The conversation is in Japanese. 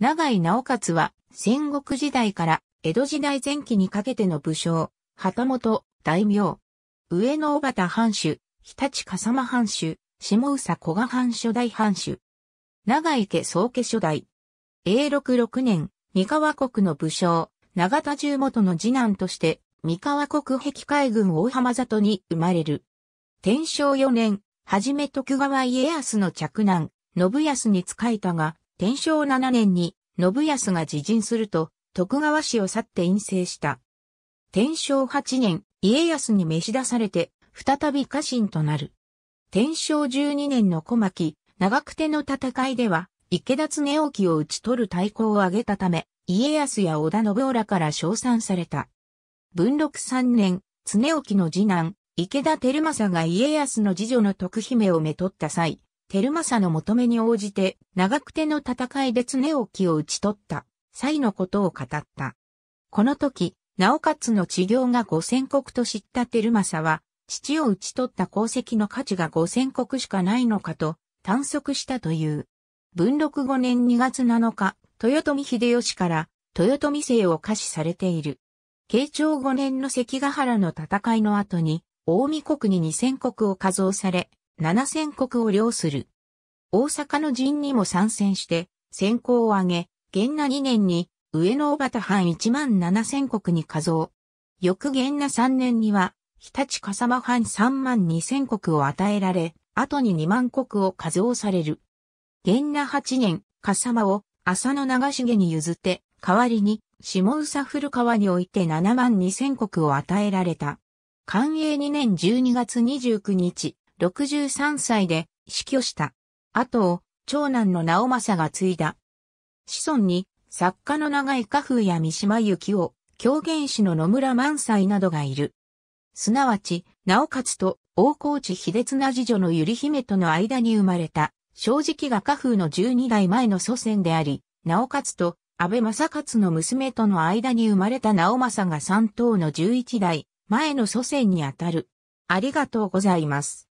長井直勝は戦国時代から江戸時代前期にかけての武将、旗本、大名。上野尾形藩主、日立笠間藩主、下宇佐古賀藩初代藩主。長井家宗家初代。永禄6年、三河国の武将、長田重元の次男として、三河国壁海軍大浜里に生まれる。天正4年、はじめ徳川家康の嫡男、信康に仕えたが、天正7年に信康が自陣すると、徳川氏を去って陰性した。天正8年、家康に召し出されて、再び家臣となる。天正12年の小牧、長久手の戦いでは、池田恒興を討ち取る対抗を挙げたため、家康や織田信夫らから称賛された。文禄三年、恒興の次男、池田輝政が家康の次女の徳姫をめとった際、テルマサの求めに応じて、長久手の戦いで常沖を討ち取った、際のことを語った。この時、直勝の治療が五千国と知ったテルマサは、父を討ち取った功績の価値が五千国しかないのかと、探索したという。文禄五年二月七日、豊臣秀吉から豊臣姓を可視されている。慶長五年の関ヶ原の戦いの後に、大見国に二千国を加増され、7 0国を領する。大阪の陣にも参戦して、先行を挙げ、元那2年に、上野小畑藩1万7千国に加増。翌元那3年には、日立笠間藩3万2千国を与えられ、後に2万国を加増される。元那8年、笠間を浅野長重に譲って、代わりに、下宇佐古川において7万2千国を与えられた。寛永2年12月29日、63歳で死去した。後を長男の直政が継いだ。子孫に作家の長井家風や三島由紀夫、狂言師の野村万歳などがいる。すなわち、直勝と大河内秀綱次女の百合姫との間に生まれた、正直が家風の12代前の祖先であり、直勝と安倍正勝の娘との間に生まれた直政が三等の11代前の祖先にあたる。ありがとうございます。